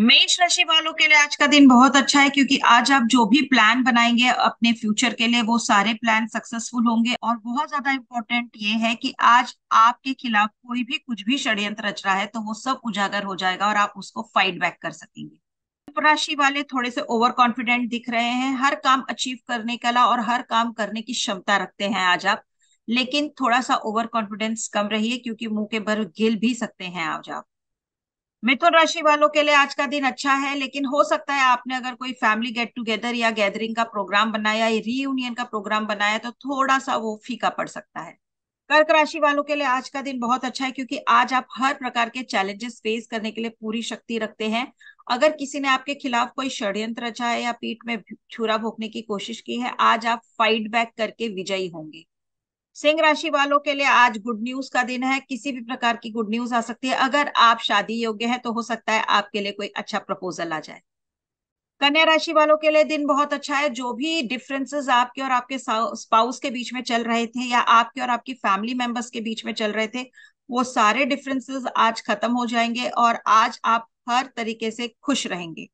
मेष राशि वालों के लिए आज का दिन बहुत अच्छा है क्योंकि आज आप जो भी प्लान बनाएंगे अपने फ्यूचर के लिए वो सारे प्लान सक्सेसफुल होंगे और बहुत ज्यादा इम्पोर्टेंट ये है कि आज आपके खिलाफ कोई भी कुछ भी षड्यंत्र रच रहा है तो वो सब उजागर हो जाएगा और आप उसको फाइट बैक कर सकेंगे राशि वाले थोड़े से ओवर कॉन्फिडेंट दिख रहे हैं हर काम अचीव करने कला और हर काम करने की क्षमता रखते हैं आज आप लेकिन थोड़ा सा ओवर कॉन्फिडेंस कम रही है क्योंकि मुंह के भर गिल भी सकते हैं आज आप मिथुन राशि वालों के लिए आज का दिन अच्छा है लेकिन हो सकता है आपने अगर कोई फैमिली गेट टुगेदर या गैदरिंग का प्रोग्राम बनाया या रीयूनियन का प्रोग्राम बनाया तो थोड़ा सा वो फीका पड़ सकता है कर्क राशि वालों के लिए आज का दिन बहुत अच्छा है क्योंकि आज आप हर प्रकार के चैलेंजेस फेस करने के लिए पूरी शक्ति रखते हैं अगर किसी ने आपके खिलाफ कोई षड्यंत्र रचा है या पीठ में छुरा भोंकने की कोशिश की है आज आप फाइट बैक करके विजयी होंगे सिंह राशि वालों के लिए आज गुड न्यूज का दिन है किसी भी प्रकार की गुड न्यूज आ सकती है अगर आप शादी योग्य है तो हो सकता है आपके लिए कोई अच्छा प्रपोजल आ जाए कन्या राशि वालों के लिए दिन बहुत अच्छा है जो भी डिफरेंसेस आपके और आपके स्पाउस के बीच में चल रहे थे या आपके और आपकी फैमिली मेंबर्स के बीच में चल रहे थे वो सारे डिफरेंसेस आज खत्म हो जाएंगे और आज आप हर तरीके से खुश रहेंगे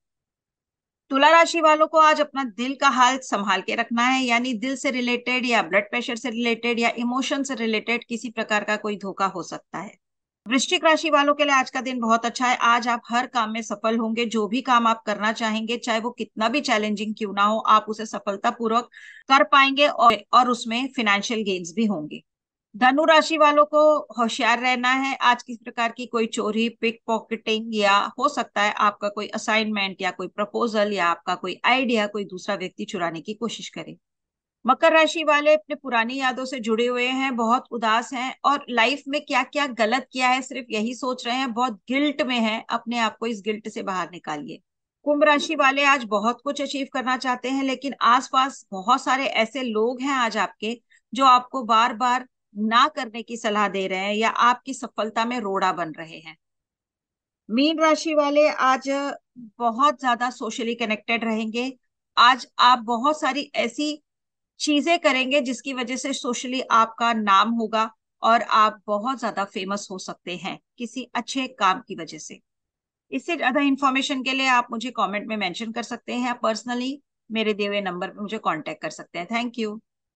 तुला राशि वालों को आज अपना दिल का हाल संभाल के रखना है यानी दिल से रिलेटेड या ब्लड प्रेशर से रिलेटेड या इमोशन से रिलेटेड किसी प्रकार का कोई धोखा हो सकता है वृश्चिक राशि वालों के लिए आज का दिन बहुत अच्छा है आज आप हर काम में सफल होंगे जो भी काम आप करना चाहेंगे चाहे वो कितना भी चैलेंजिंग क्यों ना हो आप उसे सफलतापूर्वक कर पाएंगे और, और उसमें फिनेंशियल गेन्स भी होंगे धनु राशि वालों को होशियार रहना है आज किसी प्रकार की कोई चोरी पिक पॉकेटिंग या हो सकता है आपका कोई असाइनमेंट या कोई प्रपोजल या आपका कोई आइडिया कोई दूसरा व्यक्ति चुराने की कोशिश करे मकर राशि वाले अपने पुरानी यादों से जुड़े हुए हैं बहुत उदास हैं और लाइफ में क्या क्या गलत किया है सिर्फ यही सोच रहे हैं बहुत गिल्ट में हैं अपने आप को इस गिल्ट से बाहर निकालिए कुंभ राशि वाले आज बहुत कुछ अचीव करना चाहते हैं लेकिन आसपास बहुत सारे ऐसे लोग हैं आज आपके जो आपको बार बार ना करने की सलाह दे रहे हैं या आपकी सफलता में रोड़ा बन रहे हैं मीन राशि वाले आज बहुत ज्यादा सोशली कनेक्टेड रहेंगे आज आप बहुत सारी ऐसी चीजें करेंगे जिसकी वजह से सोशली आपका नाम होगा और आप बहुत ज्यादा फेमस हो सकते हैं किसी अच्छे काम की वजह से इससे ज्यादा इंफॉर्मेशन के लिए आप मुझे कमेंट में मेंशन कर सकते हैं पर्सनली मेरे दिए हुए नंबर पर मुझे कांटेक्ट कर सकते हैं थैंक यू